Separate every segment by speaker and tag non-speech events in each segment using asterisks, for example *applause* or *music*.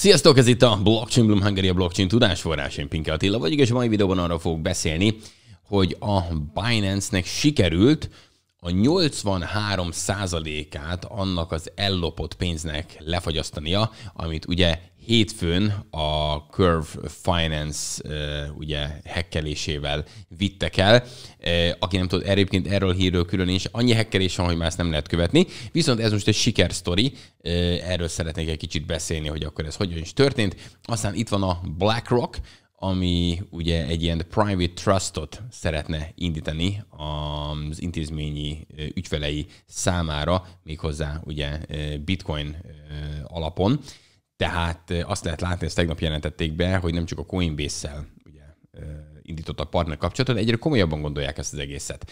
Speaker 1: Sziasztok, ez itt a Blockchain Bloom Hungary, a blockchain forrás. Én Pinke Attila vagyok, és a mai videóban arra fogok beszélni, hogy a Binance-nek sikerült a 83%-át annak az ellopott pénznek lefagyasztania, amit ugye hétfőn a Curve Finance ugye hekkelésével vittek el. Aki nem tud, egyébként erről hírről külön is, annyi hekkelés van, hogy már ezt nem lehet követni. Viszont ez most egy sikersztori, erről szeretnék egy kicsit beszélni, hogy akkor ez hogyan is történt. Aztán itt van a BlackRock, ami ugye egy ilyen private trustot szeretne indítani az intézményi ügyfelei számára, méghozzá ugye bitcoin alapon. Tehát azt lehet látni, ezt tegnap jelentették be, hogy nem csak a Coinbase-szel ugye, indított a partner kapcsolatot, egyre komolyabban gondolják ezt az egészet.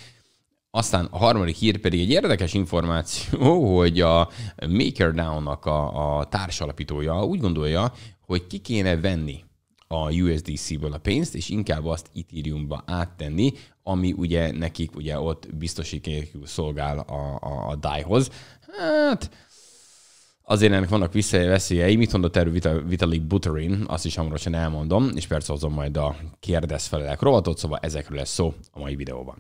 Speaker 1: Aztán a harmadik hír pedig egy érdekes információ, *laughs* hogy a MakerDAO-nak a, a társalapítója úgy gondolja, hogy ki kéne venni a USDC-ből a pénzt, és inkább azt Ethereumba áttenni, ami ugye nekik ugye ott biztosítékül szolgál a, a, a DAI-hoz. Hát Azért ennek vannak visszaveszélyei, mit mondott erről Vitalik Buterin, azt is hamarosan elmondom, és persze hozom majd a kérdezfelelek rovatot, szóval ezekről lesz szó a mai videóban.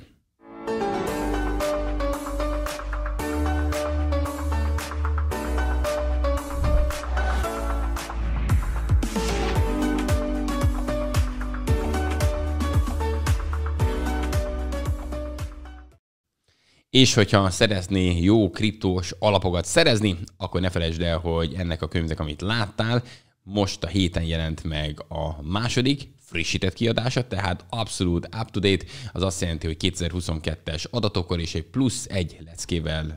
Speaker 1: És hogyha szeretné jó kriptós alapokat szerezni, akkor ne felejtsd el, hogy ennek a könyvnek, amit láttál, most a héten jelent meg a második, frissített kiadása, tehát abszolút up-to-date, az azt jelenti, hogy 2022-es adatokkal és egy plusz egy leckével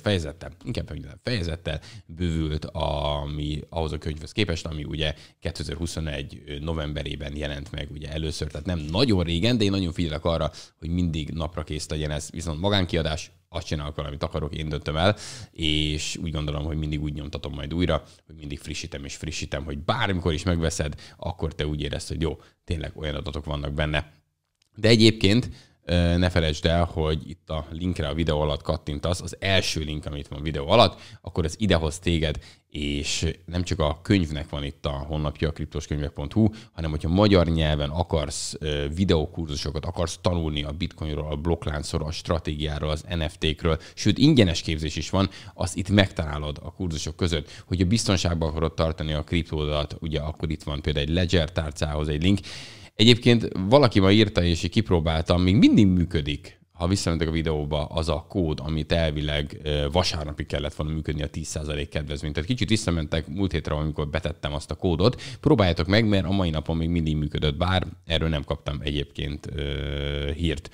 Speaker 1: fejezettel, inkább fejezettel bővült ami, ahhoz a könyvhöz képest, ami ugye 2021 novemberében jelent meg ugye először, tehát nem nagyon régen, de én nagyon figyelek arra, hogy mindig napra kész legyen ez, viszont magánkiadás azt csinálok amit akarok, én döntöm el, és úgy gondolom, hogy mindig úgy nyomtatom majd újra, hogy mindig frissítem és frissítem, hogy bármikor is megveszed, akkor te úgy érezd, hogy jó, tényleg olyan adatok vannak benne. De egyébként ne felejtsd el, hogy itt a linkre a videó alatt kattintasz, az első link, amit van videó alatt, akkor ez idehoz téged, és nem csak a könyvnek van itt a honlapja, a kriptoskönyvek.hu, hanem hogyha magyar nyelven akarsz videókurzusokat, akarsz tanulni a bitcoinról, a blokkláncról, a stratégiáról, az NFT-kről, sőt ingyenes képzés is van, azt itt megtalálod a kurzusok között. Hogyha biztonságban akarod tartani a kriptódat, ugye akkor itt van például egy Ledger tárcához egy link, Egyébként valaki ma írta, és kipróbáltam, még mindig működik ha visszamentek a videóba, az a kód, amit elvileg vasárnapig kellett volna működni a 10% kedvezmény. Tehát kicsit visszamentek múlt hétre, amikor betettem azt a kódot. Próbáljátok meg, mert a mai napon még mindig működött, bár erről nem kaptam egyébként ö, hírt.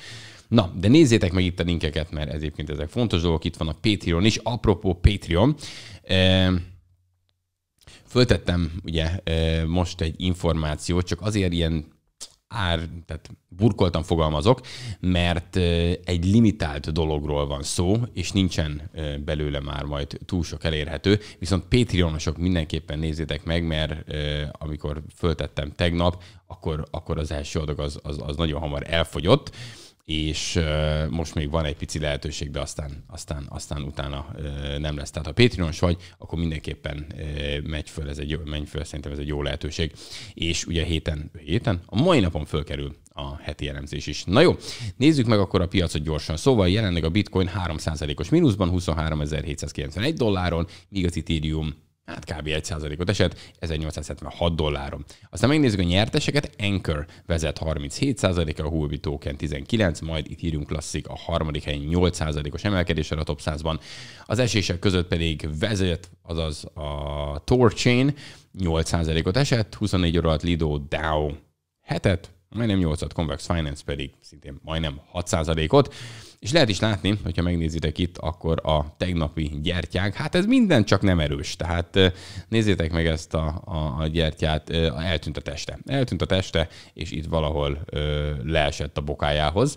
Speaker 1: Na, de nézzétek meg itt a linkeket, mert egyébként ezek fontos dolgok. Itt van a Patreon is. Apropó Patreon, ö, Föltettem ugye most egy információt, csak azért ilyen ár, tehát burkoltan fogalmazok, mert egy limitált dologról van szó, és nincsen belőle már majd túl sok elérhető, viszont Patreonosok mindenképpen nézzétek meg, mert amikor föltettem tegnap, akkor, akkor az első adag az, az, az nagyon hamar elfogyott, és uh, most még van egy pici lehetőség, de aztán, aztán, aztán utána uh, nem lesz. Tehát ha patreon vagy, akkor mindenképpen uh, megy föl, ez egy, jó, menj föl, szerintem ez egy jó lehetőség. És ugye héten, héten, a mai napon fölkerül a heti elemzés is. Na jó, nézzük meg akkor a piacot gyorsan. Szóval jelenleg a bitcoin 3%-os mínuszban, 23.791 dolláron, míg az Ethereum hát kb. 1%-ot esett, 1876 dolláron. Aztán megnézzük a nyerteseket, Anchor vezet 37%-a, a Huobi Token 19, majd itt írjunk klasszik a harmadik helyen 8%-os emelkedéssel a top 100-ban. Az esések között pedig vezet, azaz a Torchain 8%-ot esett, 24 óra alatt Lido Dow 7-et, majdnem 8-at, Convex Finance pedig szintén majdnem 6%-ot. És lehet is látni, hogyha megnézitek itt, akkor a tegnapi gyertyák, hát ez minden csak nem erős. Tehát nézzétek meg ezt a, a, a gyertyát, eltűnt a teste. Eltűnt a teste, és itt valahol ö, leesett a bokájához.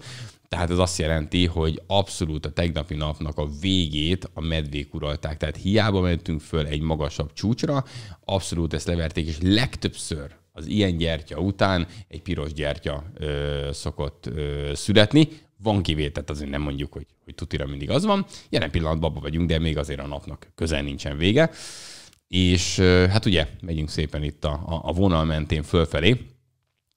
Speaker 1: Tehát ez azt jelenti, hogy abszolút a tegnapi napnak a végét a medvék uralták. Tehát hiába mentünk föl egy magasabb csúcsra, abszolút ezt leverték, és legtöbbször az ilyen gyertya után egy piros gyertya ö, szokott ö, születni, van kivételt, azért nem mondjuk, hogy, hogy tutira mindig az van. Jelen pillanatban abban vagyunk, de még azért a napnak közel nincsen vége. És hát ugye, megyünk szépen itt a, a vonal mentén fölfelé,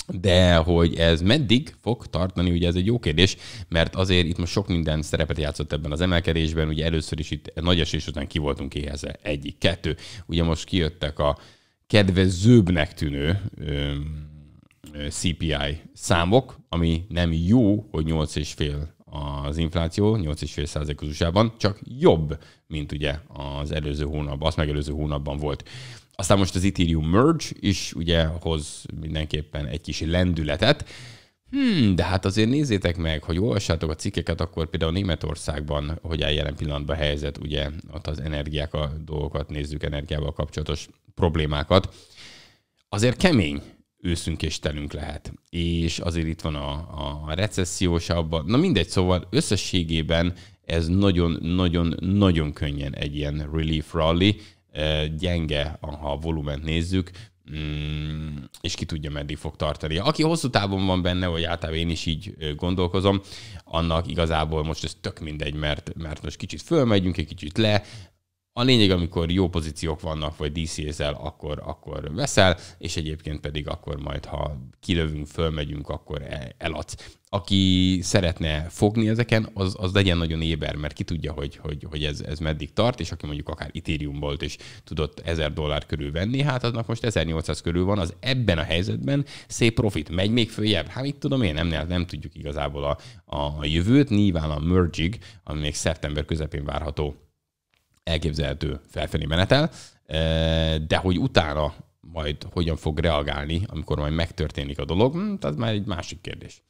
Speaker 1: de hogy ez meddig fog tartani, ugye ez egy jó kérdés, mert azért itt most sok minden szerepet játszott ebben az emelkedésben, ugye először is itt nagy esés után ki voltunk éhezve, egyik, kettő. Ugye most kijöttek a kedvezőbbnek tűnő öm, CPI számok, ami nem jó, hogy 8,5 az infláció, 8,5 az usa csak jobb, mint ugye az előző hónapban, azt megelőző hónapban volt. Aztán most az Ethereum Merge is ugye hoz mindenképpen egy kis lendületet, Hmm, de hát azért nézzétek meg, hogy olvassátok a cikkeket, akkor például Németországban, hogy áll jelen pillanatban a helyzet, ugye ott az energiák a dolgokat nézzük, energiával kapcsolatos problémákat. Azért kemény, őszünk és telünk lehet. És azért itt van a, a recessziós abban. Na mindegy, szóval összességében ez nagyon-nagyon-nagyon könnyen egy ilyen relief rally, gyenge, ha a volument nézzük, mm, és ki tudja, meddig fog tartani. Aki hosszú távon van benne, vagy általában én is így gondolkozom, annak igazából most ez tök mindegy, mert, mert most kicsit fölmegyünk, egy kicsit le, a lényeg, amikor jó pozíciók vannak, vagy díszézel, akkor, akkor veszel, és egyébként pedig akkor majd, ha kilövünk, fölmegyünk, akkor eladsz. Aki szeretne fogni ezeken, az, az legyen nagyon éber, mert ki tudja, hogy, hogy, hogy ez, ez meddig tart, és aki mondjuk akár Ethereum volt, és tudott 1000 dollár körül venni, hát aznak most 1800 körül van, az ebben a helyzetben szép profit. Megy még följebb? Hát mit tudom én, nem, nem, nem tudjuk igazából a, a jövőt. Nyilván a merging, ami még szeptember közepén várható elképzelhető felfelé menetel, eh, de hogy utána majd hogyan fog reagálni, amikor majd megtörténik a dolog, az hm, már egy másik kérdés.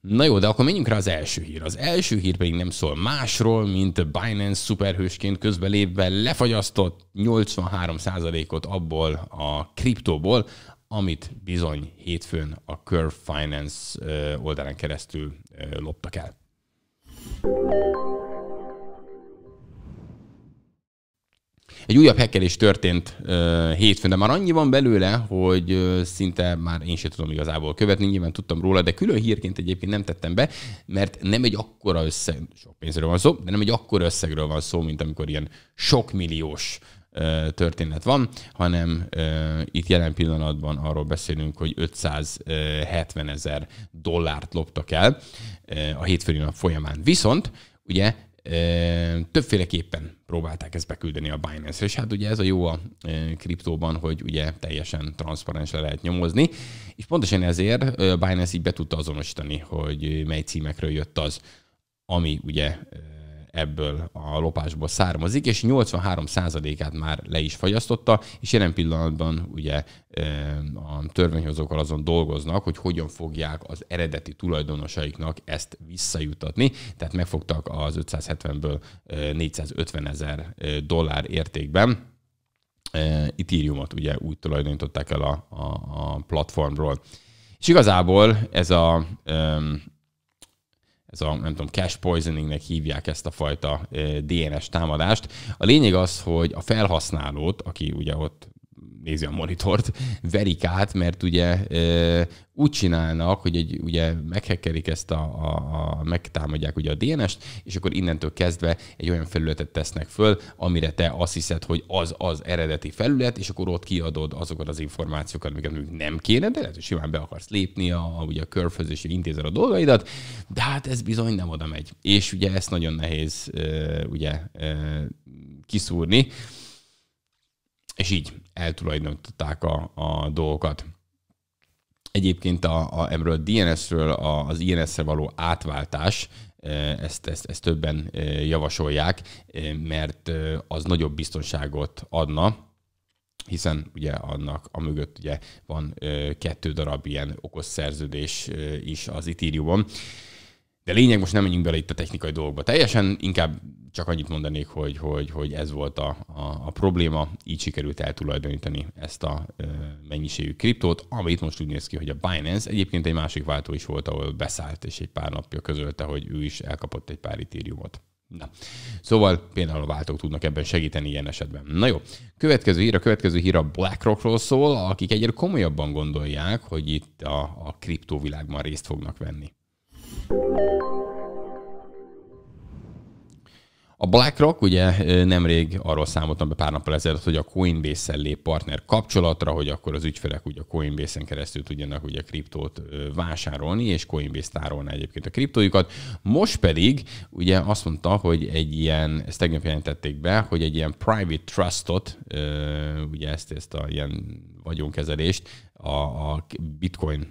Speaker 1: Na jó, de akkor menjünk rá az első hír. Az első hír pedig nem szól másról, mint Binance szuperhősként közbelépve lefagyasztott 83%-ot abból a kriptóból, amit bizony hétfőn a Curve Finance eh, oldalán keresztül eh, loptak el. Egy újabb hekkelés történt uh, hétfőn, de már annyi van belőle, hogy uh, szinte már én sem tudom igazából követni, nyilván tudtam róla, de külön hírként egyébként nem tettem be, mert nem egy akkora összeg, sok pénzről van szó, de nem egy akkora összegről van szó, mint amikor ilyen sok milliós uh, történet van, hanem uh, itt jelen pillanatban arról beszélünk, hogy 570 ezer dollárt loptak el uh, a hétfői nap folyamán. Viszont ugye Többféleképpen próbálták ezt beküldeni a Binance-re, és hát ugye ez a jó a kriptóban, hogy ugye teljesen le lehet nyomozni, és pontosan ezért Binance így be tudta azonosítani, hogy mely címekről jött az, ami ugye ebből a lopásból származik, és 83%-át már le is fagyasztotta, és jelen pillanatban ugye a törvényhozókkal azon dolgoznak, hogy hogyan fogják az eredeti tulajdonosaiknak ezt visszajutatni, tehát megfogtak az 570-ből 450 ezer dollár értékben, Ethereumot ugye úgy tulajdonították el a, a, a platformról. És igazából ez a ez a, nem tudom, cash poisoningnek hívják ezt a fajta eh, DNS támadást. A lényeg az, hogy a felhasználót, aki ugye ott nézi a monitort, verik át, mert ugye úgy csinálnak, hogy egy, ugye meghekkelik ezt a, a, a, megtámadják ugye a DNS-t, és akkor innentől kezdve egy olyan felületet tesznek föl, amire te azt hiszed, hogy az az eredeti felület, és akkor ott kiadod azokat az információkat, amiket nem kéne, de lehet, hogy simán be akarsz lépni a, a ugye a körföz, és intézel a dolgaidat, de hát ez bizony nem oda megy. És ugye ezt nagyon nehéz ugye kiszúrni, és így eltulajdonították a, a dolgokat. Egyébként a, a, ebből a DNS-ről a, az INS-re való átváltás, e, ezt, ezt, ezt többen e, javasolják, e, mert az nagyobb biztonságot adna, hiszen ugye annak a mögött ugye van kettő darab ilyen okos szerződés is az Ethereumon. on de lényeg, most nem menjünk bele itt a technikai dolgokba. Teljesen inkább csak annyit mondanék, hogy, hogy, hogy ez volt a, a, a probléma, így sikerült eltulajdonítani ezt a ö, mennyiségű kriptót, amit most úgy néz ki, hogy a Binance, egyébként egy másik váltó is volt, ahol beszállt, és egy pár napja közölte, hogy ő is elkapott egy pár itériumot. Na. Szóval például a váltók tudnak ebben segíteni ilyen esetben. Na jó, következő hír, a következő hír a BlackRockról szól, akik egyre komolyabban gondolják, hogy itt a, a kriptóvilágban részt fognak venni. A BlackRock ugye nemrég arról számoltam be pár nappal ezelőtt, hogy a Coinbase-szel lép e partner kapcsolatra, hogy akkor az ügyfelek ugye a Coinbase-en keresztül tudjanak ugye kriptót vásárolni, és Coinbase tárolná egyébként a kriptójukat. Most pedig ugye azt mondta, hogy egy ilyen, ezt tegnap jelentették be, hogy egy ilyen private trustot, ugye ezt, ezt a ilyen vagyonkezelést a, a bitcoin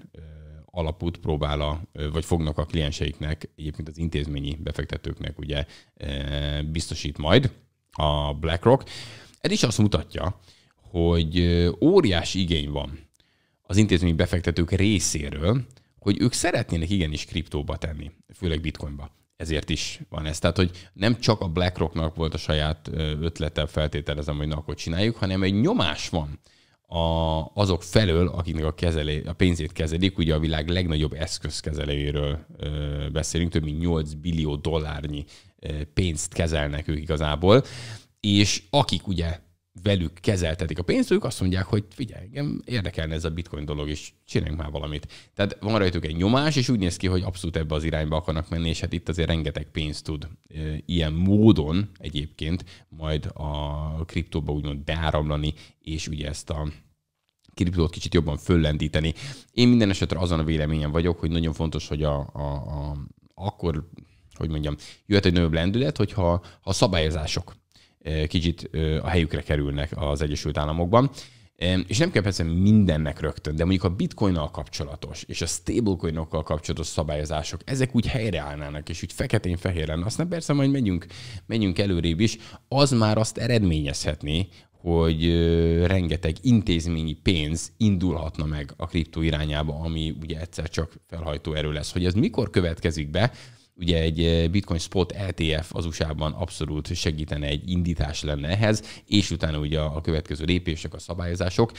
Speaker 1: alapút próbál a, vagy fognak a klienseiknek, egyébként az intézményi befektetőknek ugye biztosít majd a BlackRock. Ez is azt mutatja, hogy óriás igény van az intézményi befektetők részéről, hogy ők szeretnének igenis kriptóba tenni, főleg bitcoinba. Ezért is van ez. Tehát, hogy nem csak a BlackRocknak volt a saját ötlete, feltételezem, hogy na, akkor csináljuk, hanem egy nyomás van a, azok felől, akiknek a, kezelé, a pénzét kezelik, ugye a világ legnagyobb eszközkezelőjéről beszélünk, több mint 8 billió dollárnyi pénzt kezelnek ők igazából, és akik ugye velük kezeltetik a pénzt, ők azt mondják, hogy figyelj, engem érdekelne ez a bitcoin dolog, és csináljunk már valamit. Tehát van rajtuk egy nyomás, és úgy néz ki, hogy abszolút ebbe az irányba akarnak menni, és hát itt azért rengeteg pénzt tud e, ilyen módon egyébként majd a kriptóba úgymond beáramlani, és ugye ezt a kriptót kicsit jobban föllendíteni. Én minden esetre azon a véleményen vagyok, hogy nagyon fontos, hogy a, a, a akkor, hogy mondjam, jöhet egy nagyobb lendület, hogyha a szabályozások kicsit a helyükre kerülnek az Egyesült Államokban. És nem kell persze mindennek rögtön, de mondjuk a bitcoinnal kapcsolatos és a stablecoinokkal kapcsolatos szabályozások, ezek úgy helyreállnának, és úgy feketén fehéren lenne. Aztán persze majd megyünk, megyünk előrébb is, az már azt eredményezhetné, hogy rengeteg intézményi pénz indulhatna meg a kriptó irányába, ami ugye egyszer csak felhajtó erő lesz. Hogy ez mikor következik be, ugye egy eh, Bitcoin Spot ETF az USA-ban abszolút segítene egy indítás lenne ehhez, és utána ugye a következő lépések, a szabályozások.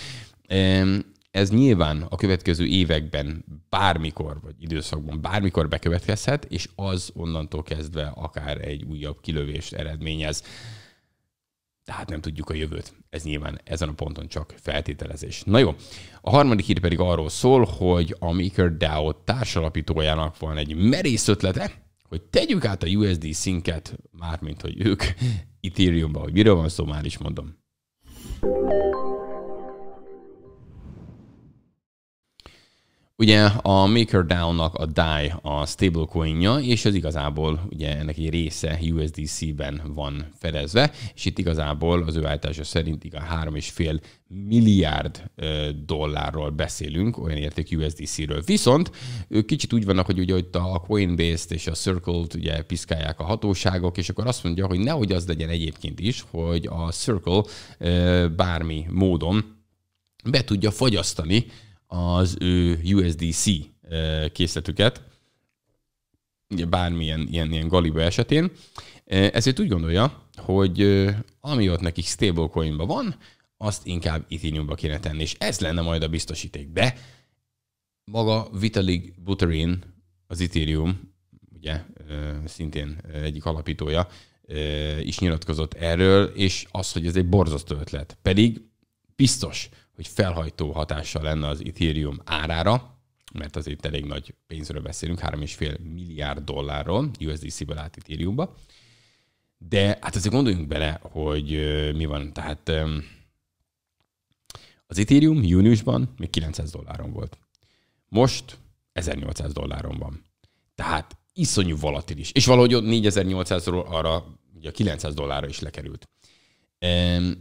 Speaker 1: Ez nyilván a következő években bármikor, vagy időszakban bármikor bekövetkezhet, és az onnantól kezdve akár egy újabb kilövést eredményez. Tehát nem tudjuk a jövőt. Ez nyilván ezen a ponton csak feltételezés. Na jó, a harmadik hír pedig arról szól, hogy a MakerDAO társalapítójának van egy merész ötlete, hogy tegyük át a USD szinket, mármint hogy ők *laughs* Ethereumba, hogy miről van szó, már is mondom. Ugye a MakerDAO-nak a DAI a stablecoinja, és az igazából ugye ennek egy része USDC-ben van fedezve, és itt igazából az ő állítása szerint a 3,5 milliárd dollárról beszélünk, olyan érték USDC-ről. Viszont ők kicsit úgy vannak, hogy ugye itt a Coinbase-t és a Circle-t ugye piszkálják a hatóságok, és akkor azt mondja, hogy nehogy az legyen egyébként is, hogy a Circle bármi módon be tudja fogyasztani az ő USDC eh, készletüket, ugye bármilyen ilyen, ilyen galiba esetén, eh, ezért úgy gondolja, hogy eh, ami ott nekik stablecoinban van, azt inkább Ethereumba kéne tenni, és ez lenne majd a biztosíték. De maga Vitalik Buterin, az Ethereum, ugye szintén egyik alapítója, is nyilatkozott erről, és az, hogy ez egy borzasztó ötlet. Pedig biztos, hogy felhajtó hatással lenne az Ethereum árára, mert azért elég nagy pénzről beszélünk, 3,5 milliárd dollárról USDC-ből át Ethereumba. De hát azért gondoljunk bele, hogy ö, mi van. Tehát ö, az Ethereum júniusban még 900 dolláron volt. Most 1800 dolláron van. Tehát iszonyú volatilis. És valahogy ott 4800-ról arra ugye 900 dollárra is lekerült.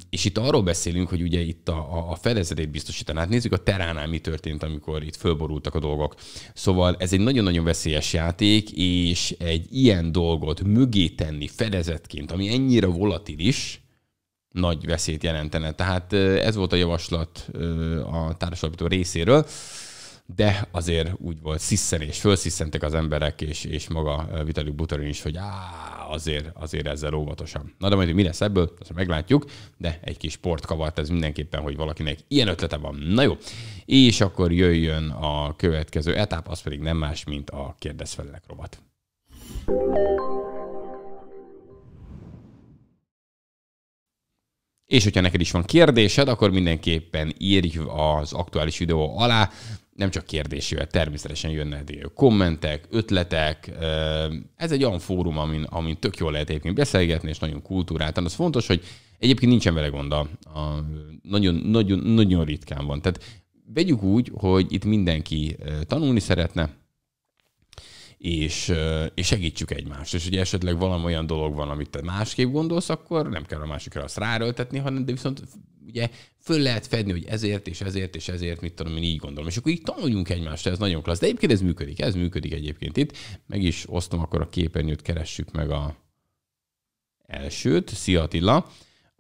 Speaker 1: És itt arról beszélünk, hogy ugye itt a, a fedezetét biztosítaná. Hát nézzük a teránál mi történt, amikor itt fölborultak a dolgok. Szóval ez egy nagyon-nagyon veszélyes játék, és egy ilyen dolgot mögé tenni fedezetként, ami ennyire volatilis, nagy veszélyt jelentene. Tehát ez volt a javaslat a társadalmi részéről de azért úgy volt és fölsziszentek az emberek, és, és maga Vitalik Buterin is, hogy á, azért, azért ezzel óvatosan. Na de majd, hogy mi lesz ebből, azt meglátjuk, de egy kis kavart ez mindenképpen, hogy valakinek ilyen ötlete van. Na jó, és akkor jöjjön a következő etap, az pedig nem más, mint a kérdez felelek rovat. És hogyha neked is van kérdésed, akkor mindenképpen írj az aktuális videó alá, nem csak kérdés jöhet, természetesen jönnek kommentek, ötletek. Ez egy olyan fórum, amin, amin tök jól lehet egyébként beszélgetni, és nagyon kultúráltan. Az fontos, hogy egyébként nincsen vele gond, a, a, nagyon, nagyon, nagyon ritkán van. Tehát vegyük úgy, hogy itt mindenki tanulni szeretne, és, és segítsük egymást. És ugye esetleg valami olyan dolog van, amit te másképp gondolsz, akkor nem kell a másikra azt ráöltetni, hanem de viszont ugye föl lehet fedni, hogy ezért és ezért és ezért, mit tudom én így gondolom. És akkor így tanuljunk egymást, ez nagyon klassz. De egyébként ez működik, ez működik egyébként itt. Meg is osztom akkor a képernyőt, keressük meg a elsőt. Szia Attila!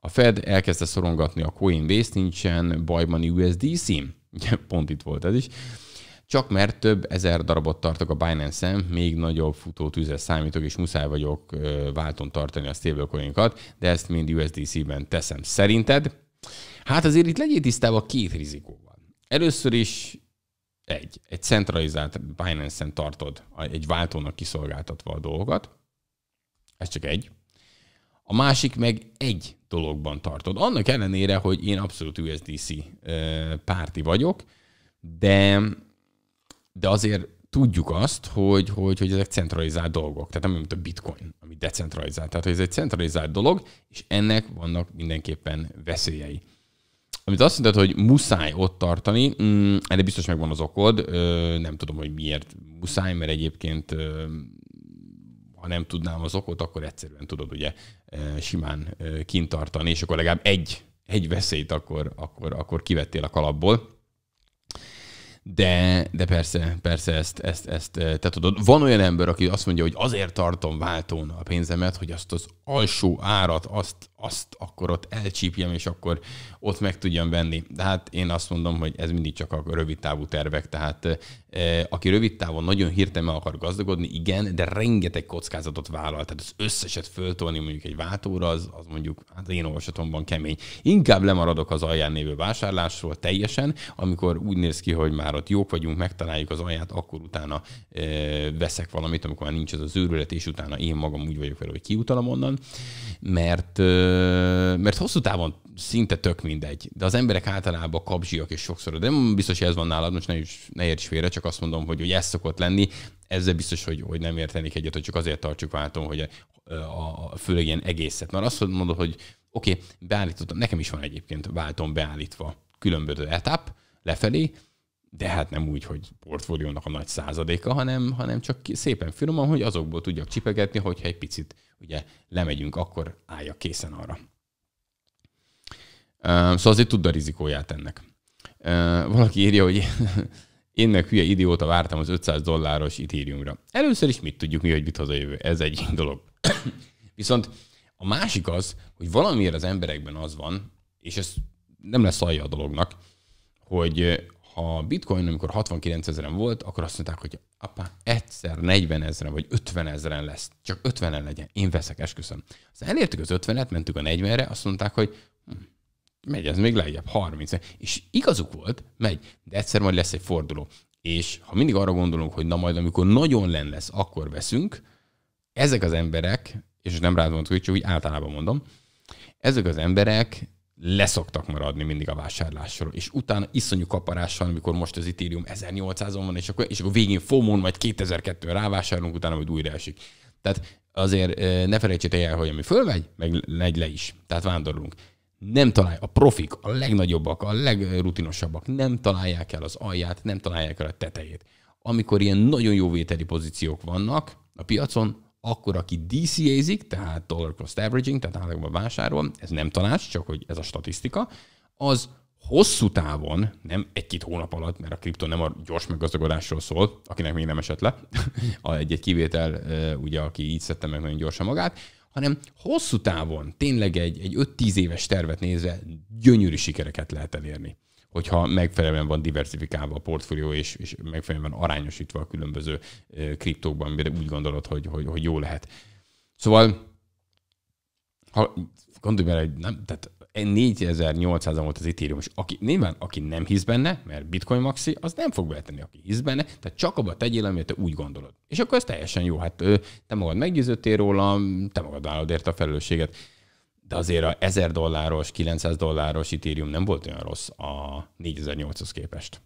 Speaker 1: A Fed elkezdte szorongatni a Coinbase, nincsen bajban USDC. Ugye pont itt volt ez is. Csak mert több ezer darabot tartok a Binance-en, még nagyobb tűzre számítok, és muszáj vagyok válton tartani a stablecoinkat, de ezt mind USDC-ben teszem. Szerinted Hát azért itt legyél tisztában két rizikó van. Először is egy, egy centralizált Binance-en tartod egy váltónak kiszolgáltatva a dolgokat. Ez csak egy. A másik meg egy dologban tartod. Annak ellenére, hogy én abszolút USDC párti vagyok, de, de azért tudjuk azt, hogy, hogy, hogy ezek centralizált dolgok. Tehát nem mint a bitcoin, ami decentralizált. Tehát, hogy ez egy centralizált dolog, és ennek vannak mindenképpen veszélyei. Amit azt mondtad, hogy muszáj ott tartani, mm, erre biztos megvan az okod, ö, nem tudom, hogy miért muszáj, mert egyébként ö, ha nem tudnám az okot, akkor egyszerűen tudod ugye simán kint tartani, és akkor legalább egy, egy veszélyt akkor, akkor, akkor kivettél a kalapból de, de persze, persze ezt, ezt, ezt eh, te tudod. Van olyan ember, aki azt mondja, hogy azért tartom váltón a pénzemet, hogy azt az alsó árat, azt azt akkor ott elcsípjem, és akkor ott meg tudjam venni. De hát én azt mondom, hogy ez mindig csak a rövid távú tervek, tehát e, aki rövid távon nagyon hirtelen akar gazdagodni, igen, de rengeteg kockázatot vállal, tehát az összeset föltolni mondjuk egy váltóra, az, az mondjuk hát az én olvasatomban kemény. Inkább lemaradok az alján névő vásárlásról teljesen, amikor úgy néz ki, hogy már ott jók vagyunk, megtaláljuk az alját, akkor utána e, veszek valamit, amikor már nincs ez az őrület, és utána én magam úgy vagyok vele, hogy kiutalom onnan, mert e, mert hosszú távon szinte tök mindegy, de az emberek általában kapzsiak és sokszor, de nem biztos, hogy ez van nálad, most ne, is, ne érts félre, csak azt mondom, hogy, hogy ez szokott lenni, ezzel biztos, hogy, hogy nem értenék egyet, hogy csak azért tartsuk váltom, hogy a, a, a, főleg ilyen egészet. Mert azt mondod, hogy oké, okay, beállítottam, nekem is van egyébként váltom beállítva különböző etap lefelé, de hát nem úgy, hogy portfóliónak a nagy századéka, hanem, hanem csak szépen finoman, hogy azokból tudjak csipegetni, hogyha egy picit ugye lemegyünk, akkor állja készen arra. Szóval azért tud a rizikóját ennek. Valaki írja, hogy *laughs* én meg hülye idióta vártam az 500 dolláros Ethereumra. Először is mit tudjuk mi, hogy mit hoz a jövő. Ez egy *laughs* dolog. *coughs* Viszont a másik az, hogy valamiért az emberekben az van, és ez nem lesz alja a dolognak, hogy a bitcoin, amikor 69 ezeren volt, akkor azt mondták, hogy apa, egyszer 40 ezeren vagy 50 ezeren lesz, csak 50-en legyen, én veszek, esküszöm. Aztán elértük az 50-et, mentük a 40-re, azt mondták, hogy hm, megy ez még lejjebb, 30 És igazuk volt, megy, de egyszer majd lesz egy forduló. És ha mindig arra gondolunk, hogy na majd, amikor nagyon len lesz, akkor veszünk, ezek az emberek, és nem rád mondtuk, csak úgy általában mondom, ezek az emberek leszoktak maradni mindig a vásárlásról, és utána iszonyú van, amikor most az Ethereum 1800-on van, és akkor, és akkor végén FOMON majd 2002-ön rávásárolunk, utána majd újra esik. Tehát azért ne felejtsétek el, hogy ami fölmegy, meg legy le is. Tehát vándorolunk. Nem találják a profik, a legnagyobbak, a legrutinosabbak nem találják el az alját, nem találják el a tetejét. Amikor ilyen nagyon jó vételi pozíciók vannak a piacon, akkor aki DCA-zik, tehát dollar cost averaging, tehát állagban vásárol, ez nem tanács, csak hogy ez a statisztika, az hosszú távon, nem egy-két hónap alatt, mert a kripto nem a gyors meggazdagodásról szól, akinek még nem esett le, *laughs* egy-egy kivétel, ugye, aki így szedte meg nagyon gyorsan magát, hanem hosszú távon, tényleg egy, egy 5-10 éves tervet nézve gyönyörű sikereket lehet elérni hogyha megfelelően van diversifikálva a portfólió, és, és megfelelően van arányosítva a különböző kriptókban, amire úgy gondolod, hogy, hogy, hogy jó lehet. Szóval, ha gondolj bele, hogy nem, tehát 4800 volt az Ethereum, és aki, nyilván, aki nem hisz benne, mert Bitcoin maxi, az nem fog beletenni, aki hisz benne, tehát csak abba tegyél, amit te úgy gondolod. És akkor ez teljesen jó, hát te magad meggyőződtél róla, te magad állod érte a felelősséget de azért a 1000 dolláros, 900 dolláros Ethereum nem volt olyan rossz a 4800 képest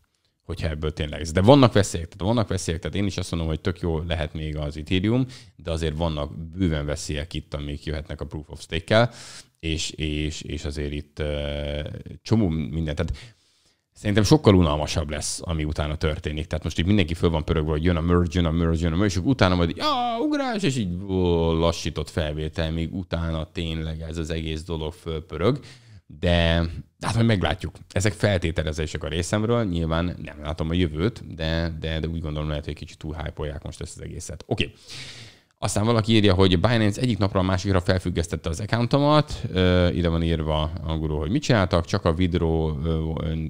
Speaker 1: hogyha ebből tényleg ez. De vannak veszélyek, tehát vannak veszélyek, tehát én is azt mondom, hogy tök jó lehet még az Ethereum, de azért vannak bőven veszélyek itt, amik jöhetnek a Proof of Stake-kel, és, és, és azért itt uh, csomó minden. Tehát Szerintem sokkal unalmasabb lesz, ami utána történik. Tehát most így mindenki föl van pörögve, hogy jön a merge, jön a merge, jön a merge, és utána majd "ja, a ugrás, és így ó, lassított felvétel, még utána tényleg ez az egész dolog fölpörög. De hát majd meglátjuk. Ezek feltételezések a részemről, nyilván nem látom a jövőt, de, de, de úgy gondolom lehet, hogy kicsit túl hype most ezt az egészet. Oké. Okay. Aztán valaki írja, hogy Binance egyik napra a másikra felfüggesztette az accountomat, ide van írva angolul, hogy mit csináltak, csak a vidró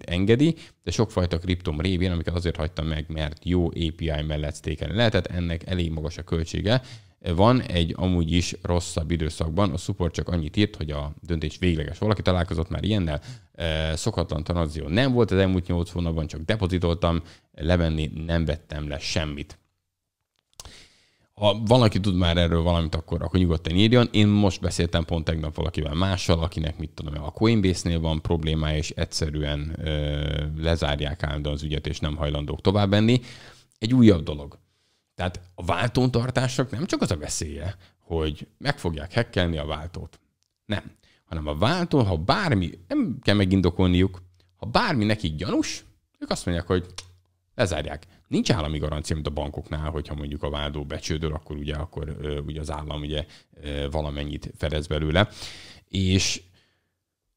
Speaker 1: engedi, de sokfajta kriptom révén, amiket azért hagytam meg, mert jó API mellett stékelni lehetett, ennek elég magas a költsége. Van egy amúgy is rosszabb időszakban, a support csak annyit írt, hogy a döntés végleges. Valaki találkozott már ilyennel, szokatlan tranzió nem volt az elmúlt 8 hónapban, csak depozitoltam, levenni nem vettem le semmit ha valaki tud már erről valamit, akkor, akkor nyugodtan írjon. Én most beszéltem pont tegnap valakivel mással, akinek mit tudom, a Coinbase-nél van problémája, és egyszerűen ö, lezárják állandóan az ügyet, és nem hajlandók tovább menni. Egy újabb dolog. Tehát a váltón tartásnak nem csak az a veszélye, hogy meg fogják hekkelni a váltót. Nem. Hanem a váltó, ha bármi, nem kell megindokolniuk, ha bármi nekik gyanús, ők azt mondják, hogy lezárják. Nincs állami garancia, mint a bankoknál, hogyha mondjuk a vádó becsődöl, akkor ugye, akkor ugye az állam ugye valamennyit fedez belőle. És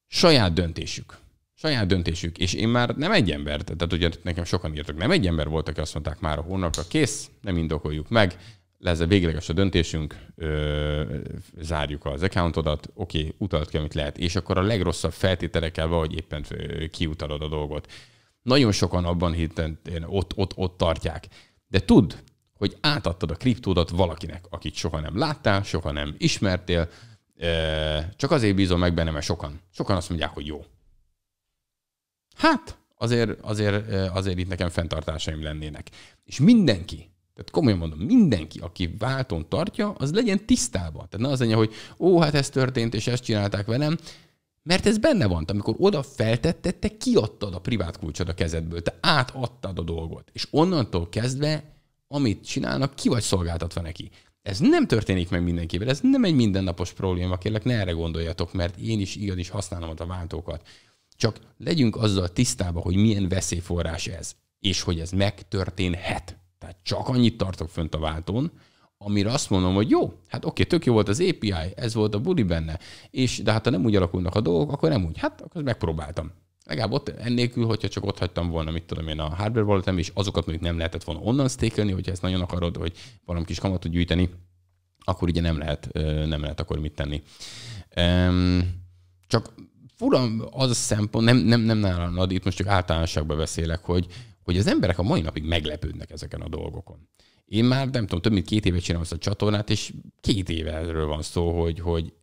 Speaker 1: saját döntésük. Saját döntésük. És én már nem egy ember, tehát ugye nekem sokan írtak, nem egy ember volt, aki azt mondták már a hónapra, kész, nem indokoljuk meg, lesz a végleges a döntésünk, ö, zárjuk az accountodat, oké, okay, utalt ki, amit lehet, és akkor a legrosszabb feltételekkel vagy éppen kiutalod a dolgot. Nagyon sokan abban hitten ott, ott, ott tartják. De tudd, hogy átadtad a kriptódat valakinek, akit soha nem láttál, soha nem ismertél, e, csak azért bízom meg benne, mert sokan. Sokan azt mondják, hogy jó. Hát, azért, azért, e, azért itt nekem fenntartásaim lennének. És mindenki, tehát komolyan mondom, mindenki, aki válton tartja, az legyen tisztában. Tehát ne az legyen, hogy ó, hát ez történt, és ezt csinálták velem, mert ez benne van, amikor oda feltetted, te kiadtad a privát kulcsod a kezedből, te átadtad a dolgot. És onnantól kezdve, amit csinálnak, ki vagy szolgáltatva neki. Ez nem történik meg mindenkivel, ez nem egy mindennapos probléma, kérlek, ne erre gondoljatok, mert én is igenis használom a váltókat. Csak legyünk azzal tisztában, hogy milyen veszélyforrás ez, és hogy ez megtörténhet. Tehát csak annyit tartok fönt a váltón, amire azt mondom, hogy jó, hát oké, tök jó volt az API, ez volt a buli benne, és de hát ha nem úgy alakulnak a dolgok, akkor nem úgy. Hát akkor megpróbáltam. Legalább ott ennélkül, hogyha csak ott hagytam volna, mit tudom én, a hardware wallet és azokat mondjuk nem lehetett volna onnan stékelni, hogyha ezt nagyon akarod, hogy valami kis kamatot gyűjteni, akkor ugye nem lehet, nem lehet akkor mit tenni. Csak fura az a szempont, nem, nem, nem nálam, itt most csak általánosságban beszélek, hogy, hogy az emberek a mai napig meglepődnek ezeken a dolgokon. Én már nem tudom, több mint két éve csinálom ezt a csatornát, és két éve erről van szó, hogy, hogy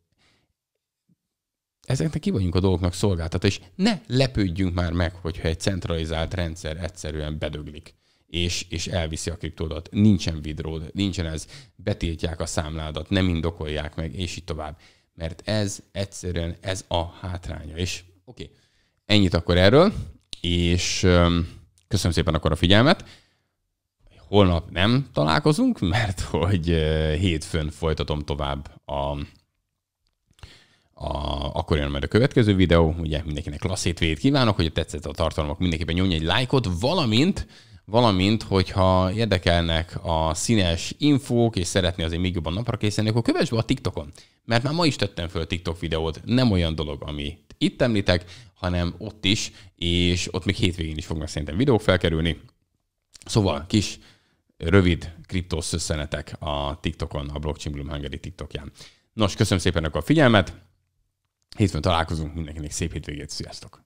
Speaker 1: ezeknek ki vagyunk a dolgoknak szolgáltatva, és ne lepődjünk már meg, hogyha egy centralizált rendszer egyszerűen bedöglik és, és elviszi a kriptódat. Nincsen vidród, nincsen ez, betiltják a számládat, nem indokolják meg, és így tovább. Mert ez egyszerűen ez a hátránya. És oké, okay, ennyit akkor erről, és köszönöm szépen akkor a figyelmet holnap nem találkozunk, mert *laughs* hogy hétfőn folytatom tovább a, a, akkor jön majd a következő videó, ugye mindenkinek klassz hétvét kívánok, hogy tetszett a tartalmak, mindenképpen nyomj egy lájkot, valamint, valamint, hogyha érdekelnek a színes infók, és szeretné azért még jobban napra készíteni, akkor kövess be a TikTokon, mert már ma is tettem föl TikTok videót, nem olyan dolog, ami itt említek, hanem ott is, és ott még hétvégén is fognak szerintem videók felkerülni. Szóval kis rövid kriptószösszenetek a TikTokon, a Blockchain Bloom Hungary TikTokján. Nos, köszönöm szépen a figyelmet, hétfőn találkozunk, mindenkinek szép hétvégét, sziasztok!